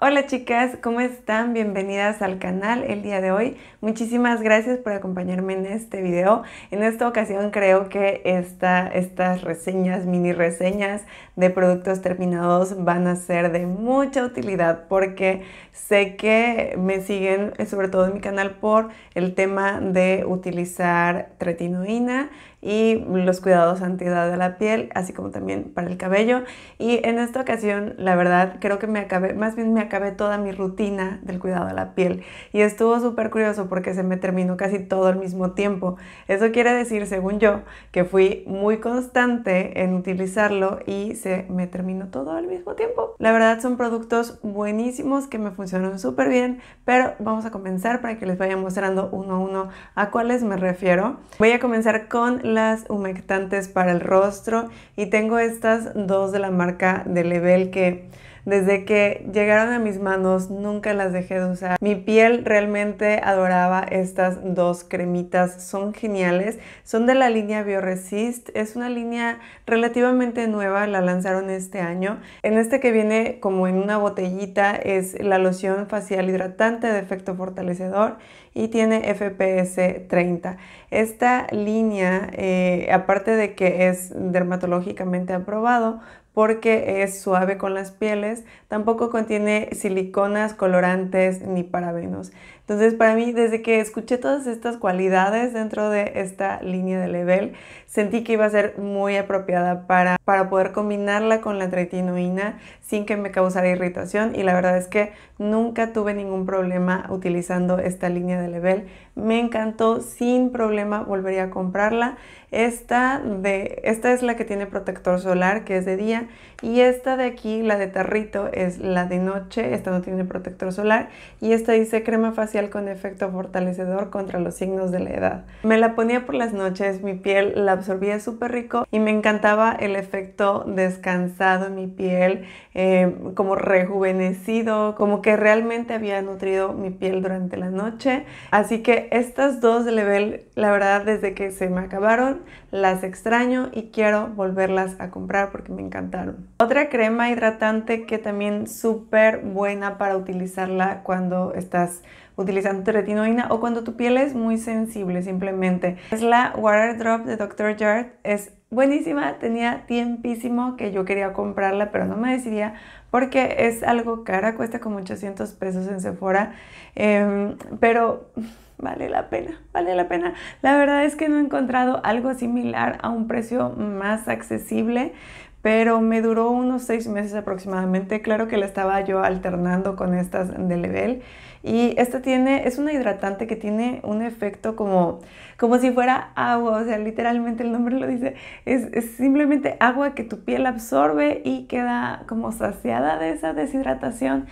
Hola chicas, ¿cómo están? Bienvenidas al canal el día de hoy. Muchísimas gracias por acompañarme en este video. En esta ocasión creo que estas reseñas, mini reseñas de productos terminados van a ser de mucha utilidad porque sé que me siguen eh, sobre todo en mi canal por el tema de utilizar tretinoína y los cuidados anti edad de la piel, así como también para el cabello. Y en esta ocasión, la verdad, creo que me acabé, más bien me acabé toda mi rutina del cuidado de la piel. Y estuvo súper curioso porque se me terminó casi todo al mismo tiempo. Eso quiere decir, según yo, que fui muy constante en utilizarlo y se me terminó todo al mismo tiempo. La verdad, son productos buenísimos que me funcionan súper bien, pero vamos a comenzar para que les vaya mostrando uno a uno a cuáles me refiero. Voy a comenzar con las humectantes para el rostro y tengo estas dos de la marca de Level que desde que llegaron a mis manos nunca las dejé de usar. Mi piel realmente adoraba estas dos cremitas, son geniales. Son de la línea Bioresist, es una línea relativamente nueva, la lanzaron este año. En este que viene como en una botellita es la loción facial hidratante de efecto fortalecedor y tiene FPS 30. Esta línea, eh, aparte de que es dermatológicamente aprobado, porque es suave con las pieles, tampoco contiene siliconas, colorantes ni parabenos. Entonces, para mí, desde que escuché todas estas cualidades dentro de esta línea de level, sentí que iba a ser muy apropiada para, para poder combinarla con la tretinoína sin que me causara irritación. Y la verdad es que nunca tuve ningún problema utilizando esta línea de level. Me encantó, sin problema volvería a comprarla. Esta, de, esta es la que tiene protector solar, que es de día. Y esta de aquí, la de tarrito, es la de noche. Esta no tiene protector solar. Y esta dice crema facial con efecto fortalecedor contra los signos de la edad. Me la ponía por las noches, mi piel la absorbía súper rico y me encantaba el efecto descansado en mi piel, eh, como rejuvenecido, como que realmente había nutrido mi piel durante la noche. Así que estas dos de Level, la verdad, desde que se me acabaron, las extraño y quiero volverlas a comprar porque me encantaron. Otra crema hidratante que también súper buena para utilizarla cuando estás utilizando retinoína o cuando tu piel es muy sensible simplemente. Es la Water Drop de Dr. Jart, es buenísima, tenía tiempísimo que yo quería comprarla pero no me decidía porque es algo cara, cuesta como 800 pesos en Sephora, em, pero vale la pena, vale la pena. La verdad es que no he encontrado algo similar a un precio más accesible, pero me duró unos seis meses aproximadamente. Claro que la estaba yo alternando con estas de Level y esta tiene, es una hidratante que tiene un efecto como, como si fuera agua, o sea, literalmente el nombre lo dice, es, es simplemente agua que tu piel absorbe y queda como saciada de esa deshidratación.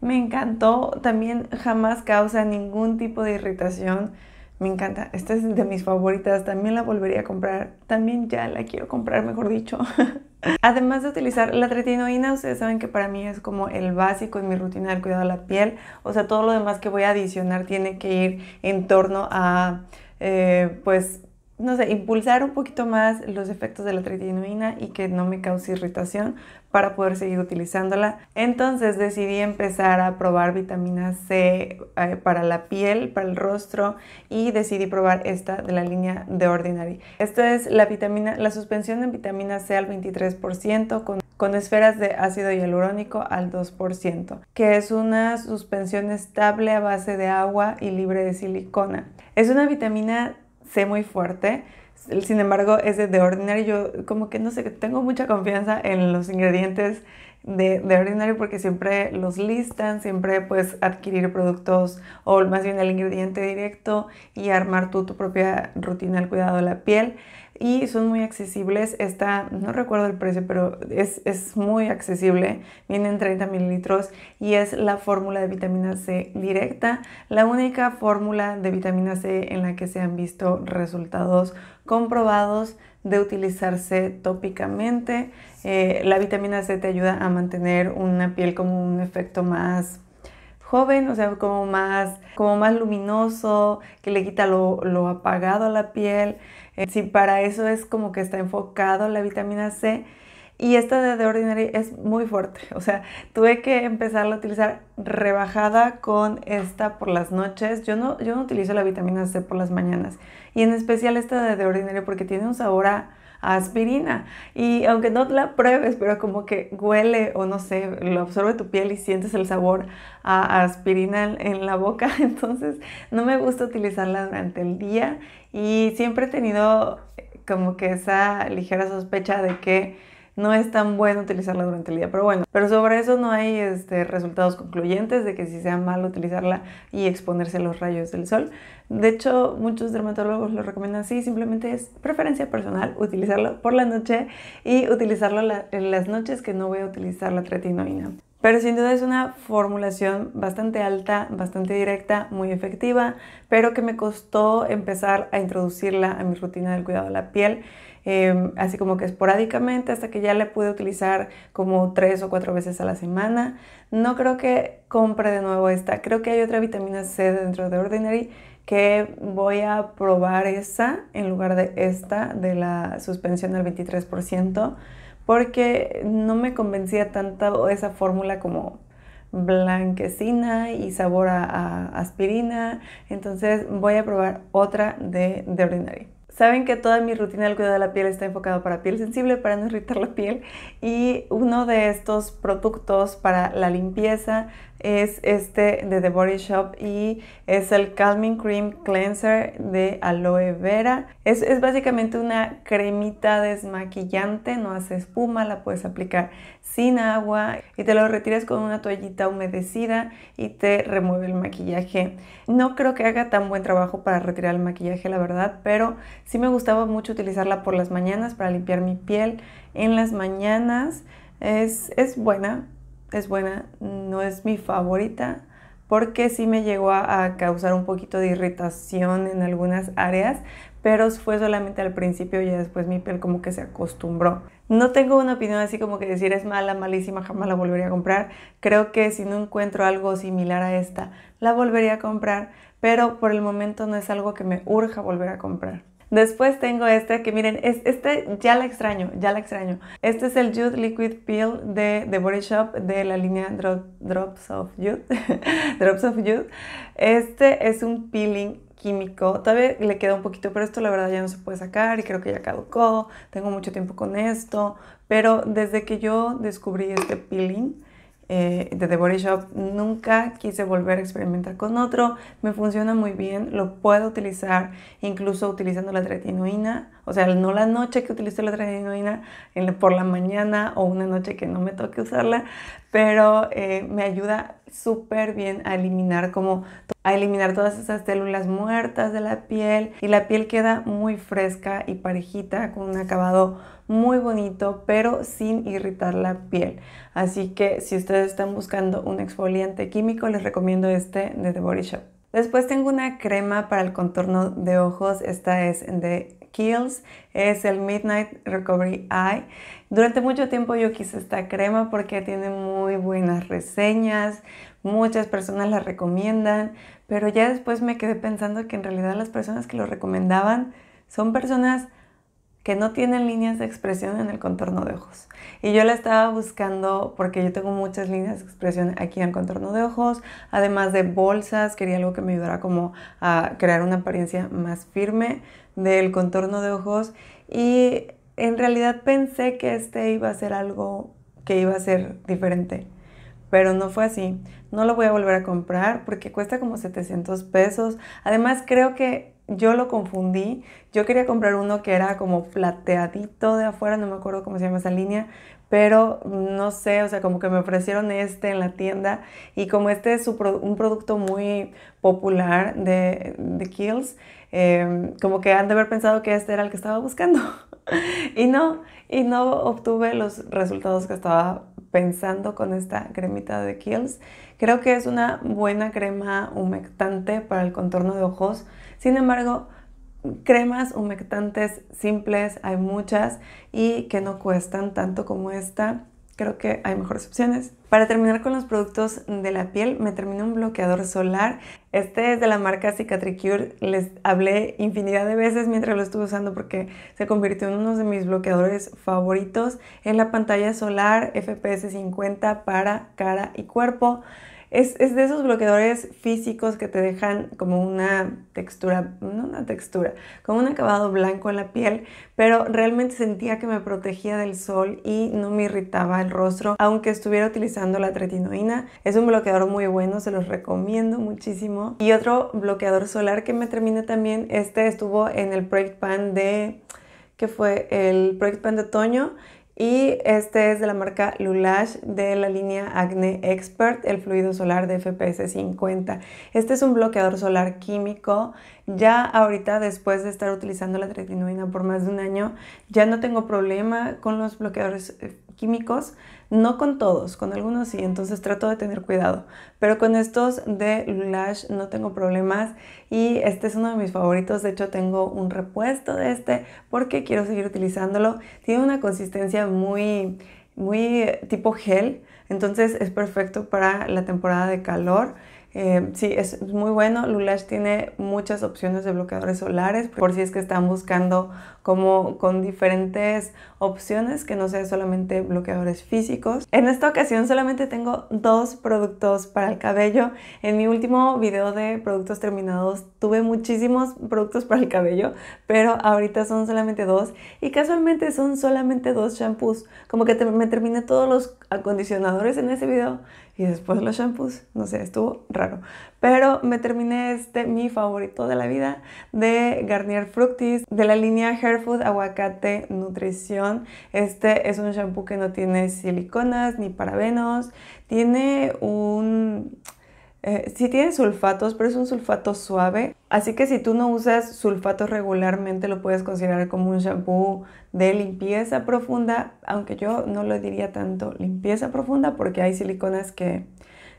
Me encantó, también jamás causa ningún tipo de irritación. Me encanta, esta es de mis favoritas, también la volvería a comprar, también ya la quiero comprar, mejor dicho. Además de utilizar la tretinoína, ustedes saben que para mí es como el básico en mi rutina del cuidado de la piel. O sea, todo lo demás que voy a adicionar tiene que ir en torno a, eh, pues, no sé, impulsar un poquito más los efectos de la tretinoína y que no me cause irritación para poder seguir utilizándola. Entonces decidí empezar a probar vitamina C eh, para la piel, para el rostro y decidí probar esta de la línea de Ordinary. Esto es la vitamina, la suspensión en vitamina C al 23% con con esferas de ácido hialurónico al 2%, que es una suspensión estable a base de agua y libre de silicona. Es una vitamina sé muy fuerte. Sin embargo, es de The Ordinary. Yo como que no sé, tengo mucha confianza en los ingredientes de The Ordinary porque siempre los listan, siempre puedes adquirir productos o más bien el ingrediente directo y armar tu propia rutina al cuidado de la piel y son muy accesibles. Esta, no recuerdo el precio, pero es, muy accesible. Vienen 30 mililitros y es la fórmula de vitamina C directa, la única fórmula de vitamina C en la que se han visto resultados comprobados de utilizarse tópicamente. Eh, la vitamina C te ayuda a mantener una piel como un efecto más joven, o sea, como más, como más luminoso, que le quita lo, apagado a la piel. Eh, si para eso es como que está enfocado la vitamina C. Y esta de The Ordinary es muy fuerte, o sea, tuve que empezar a utilizar rebajada con esta por las noches. Yo no, yo no utilizo la vitamina C por las mañanas. Y en especial esta de The Ordinary porque tiene un sabor a aspirina. Y aunque no la pruebes, pero como que huele o no sé, lo absorbe tu piel y sientes el sabor a aspirina en la boca. Entonces no me gusta utilizarla durante el día y siempre he tenido como que esa ligera sospecha de que no es tan bueno utilizarla durante el día. Pero bueno, pero sobre eso no hay este, resultados concluyentes de que si sea mal utilizarla y exponerse a los rayos del sol. De hecho, muchos dermatólogos lo recomiendan así, simplemente es preferencia personal utilizarlo por la noche y utilizarlo en las noches que no voy a utilizar la tretinoína. Pero sin duda es una formulación bastante alta, bastante directa, muy efectiva, pero que me costó empezar a introducirla a mi rutina del cuidado de la piel, em, así como que esporádicamente, hasta que ya la pude utilizar como tres o cuatro veces a la semana. No creo que compre de nuevo esta, creo que hay otra vitamina C dentro de Ordinary que voy a probar esa en lugar de esta, de la suspensión al 23% porque no me convencía tanto esa fórmula como blanquecina y sabor a, aspirina. Entonces voy a probar otra de The Ordinary. Saben que toda mi rutina del cuidado de la piel está enfocada para piel sensible, para no irritar la piel. Y uno de estos productos para la limpieza es este de The Body Shop y es el Calming Cream Cleanser de aloe vera. Es, básicamente una cremita desmaquillante, no hace espuma, la puedes aplicar sin agua y te lo retiras con una toallita humedecida y te remueve el maquillaje. No creo que haga tan buen trabajo para retirar el maquillaje, la verdad, pero sí me gustaba mucho utilizarla por las mañanas para limpiar mi piel en las mañanas. Es, es buena, es buena, no es mi favorita porque sí me llegó a, causar un poquito de irritación en algunas áreas, pero fue solamente al principio y después mi piel como que se acostumbró. No tengo una opinión así como que decir es mala, malísima, jamás la volvería a comprar. Creo que si no encuentro algo similar a esta, la volvería a comprar, pero por el momento no es algo que me urja volver a comprar. Después tengo este que miren, es, este ya la extraño, ya la extraño. Este es el Youth Liquid Peel de The Body Shop de la línea Drops of Youth. Drops of Youth. Este es un peeling químico. Todavía le queda un poquito, pero esto la verdad ya no se puede sacar y creo que ya caducó. Tengo mucho tiempo con esto, pero desde que yo descubrí este peeling, eh, de The Body Shop. Nunca quise volver a experimentar con otro. Me funciona muy bien, lo puedo utilizar incluso utilizando la tretinoína o sea, no la noche que utilice la adrenalina, por la mañana o una noche que no me toque usarla, pero eh, me ayuda súper bien a eliminar como a eliminar todas esas células muertas de la piel y la piel queda muy fresca y parejita con un acabado muy bonito pero sin irritar la piel así que si ustedes están buscando un exfoliante químico les recomiendo este de The Body Shop después tengo una crema para el contorno de ojos esta es de Kills, es el Midnight Recovery Eye. Durante mucho tiempo yo quise esta crema porque tiene muy buenas reseñas, muchas personas la recomiendan, pero ya después me quedé pensando que en realidad las personas que lo recomendaban son personas que no tienen líneas de expresión en el contorno de ojos. Y yo la estaba buscando porque yo tengo muchas líneas de expresión aquí en el contorno de ojos, además de bolsas, quería algo que me ayudara como a crear una apariencia más firme, del contorno de ojos y en realidad pensé que este iba a ser algo que iba a ser diferente, pero no fue así. No lo voy a volver a comprar porque cuesta como 700 pesos. Además creo que yo lo confundí. Yo quería comprar uno que era como plateadito de afuera, no me acuerdo cómo se llama esa línea, pero no sé, o sea, como que me ofrecieron este en la tienda y como este es un producto muy popular de, de Kills, Em, como que han de haber pensado que este era el que estaba buscando. y no, y no obtuve los resultados que estaba pensando con esta cremita de Kiehl's. Creo que es una buena crema humectante para el contorno de ojos. Sin embargo, cremas humectantes simples hay muchas y que no cuestan tanto como esta creo que hay mejores opciones. Para terminar con los productos de la piel, me terminé un bloqueador solar. Este es de la marca Cicatricure. Les hablé infinidad de veces mientras lo estuve usando porque se convirtió en uno de mis bloqueadores favoritos. Es la pantalla solar FPS 50 para cara y cuerpo. Es, de esos bloqueadores físicos que te dejan como una textura, no una textura, como un acabado blanco en la piel, pero realmente sentía que me protegía del sol y no me irritaba el rostro, aunque estuviera utilizando la tretinoína. Es un bloqueador muy bueno, se los recomiendo muchísimo. Y otro bloqueador solar que me terminé también, este estuvo en el Project Pan de que fue el Project Pan de otoño y este es de la marca Lulash de la línea Acne Expert, el fluido solar de FPS 50. Este es un bloqueador solar químico. Ya ahorita, después de estar utilizando la tretinoína por más de un año, ya no tengo problema con los bloqueadores eh, químicos. No con todos, con algunos sí, entonces trato de tener cuidado. Pero con estos de Lulash no tengo problemas y este es uno de mis favoritos. De hecho, tengo un repuesto de este porque quiero seguir utilizándolo. Tiene una consistencia muy, muy tipo gel, entonces es perfecto para la temporada de calor eh, sí, es muy bueno. Lulash tiene muchas opciones de bloqueadores solares por si es que están buscando como con diferentes opciones que no sean solamente bloqueadores físicos. En esta ocasión solamente tengo dos productos para el cabello. En mi último video de productos terminados tuve muchísimos productos para el cabello, pero ahorita son solamente dos y casualmente son solamente dos shampoos. Como que me terminé todos los acondicionadores en ese video y después los shampoos, no sé, estuvo raro. Pero me terminé este, mi favorito de la vida, de Garnier Fructis, de la línea Hair Food Aguacate Nutrición. Este es un shampoo que no tiene siliconas ni parabenos, tiene un eh, si tiene sulfatos, pero es un sulfato suave. Así que si tú no usas sulfatos regularmente, lo puedes considerar como un shampoo de limpieza profunda, aunque yo no lo diría tanto limpieza profunda porque hay siliconas que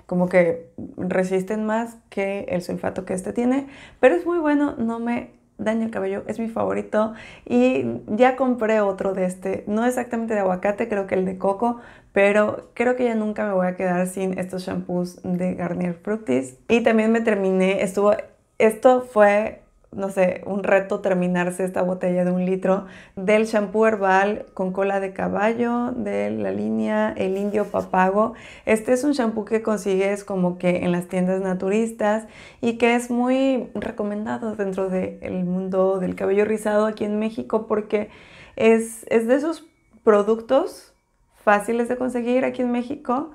como que resisten más que el sulfato que este tiene. Pero es muy bueno, no me daña el cabello, es mi favorito y ya compré otro de este, no exactamente de aguacate, creo que el de coco, pero creo que ya nunca me voy a quedar sin estos shampoos de Garnier Fructis y también me terminé, estuvo, esto fue no sé, un reto terminarse esta botella de un litro del shampoo herbal con cola de caballo de la línea El Indio Papago. Este es un shampoo que consigues como que en las tiendas naturistas y que es muy recomendado dentro del mundo del cabello rizado aquí en México porque es de esos productos fáciles de conseguir aquí en México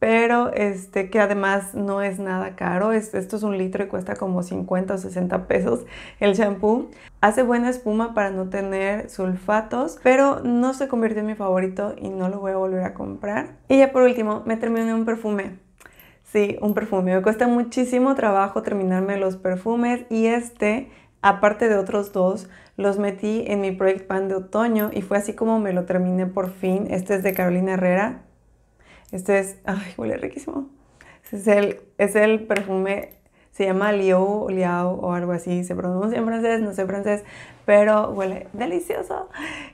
pero este, que además no es nada caro. esto es un litro y cuesta como 50 o 60 pesos el shampoo. Hace buena espuma para no tener sulfatos, pero no se convirtió en mi favorito y no lo voy a volver a comprar. Y ya por último, me terminé un perfume. Sí, un perfume. Me cuesta muchísimo trabajo terminarme los perfumes y este aparte de otros dos, los metí en mi Project Pan de otoño y fue así como me lo terminé por fin. Este es de Carolina Herrera, este es, ay, huele riquísimo. Este es el, es el perfume, se llama Liao, Liao o algo así, se pronuncia en francés, no sé francés, pero huele delicioso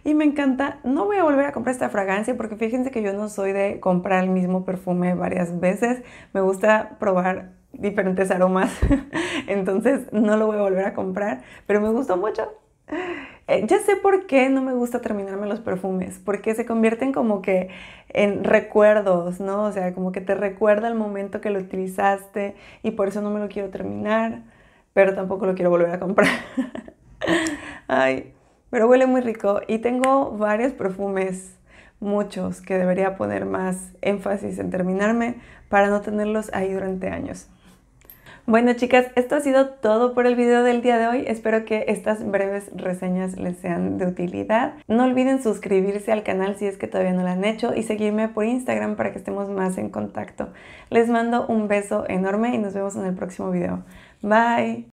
y me encanta. No voy a volver a comprar esta fragancia porque fíjense que yo no soy de comprar el mismo perfume varias veces, me gusta probar diferentes aromas, entonces no lo voy a volver a comprar, pero me gustó mucho. Eh, ya sé por qué no me gusta terminarme los perfumes, porque se convierten como que en recuerdos, ¿no? O sea, como que te recuerda el momento que lo utilizaste y por eso no me lo quiero terminar, pero tampoco lo quiero volver a comprar. Ay, pero huele muy rico y tengo varios perfumes, muchos, que debería poner más énfasis en terminarme para no tenerlos ahí durante años. Bueno chicas, esto ha sido todo por el video del día de hoy. Espero que estas breves reseñas les sean de utilidad. No olviden suscribirse al canal si es que todavía no lo han hecho y seguirme por Instagram para que estemos más en contacto. Les mando un beso enorme y nos vemos en el próximo video. Bye.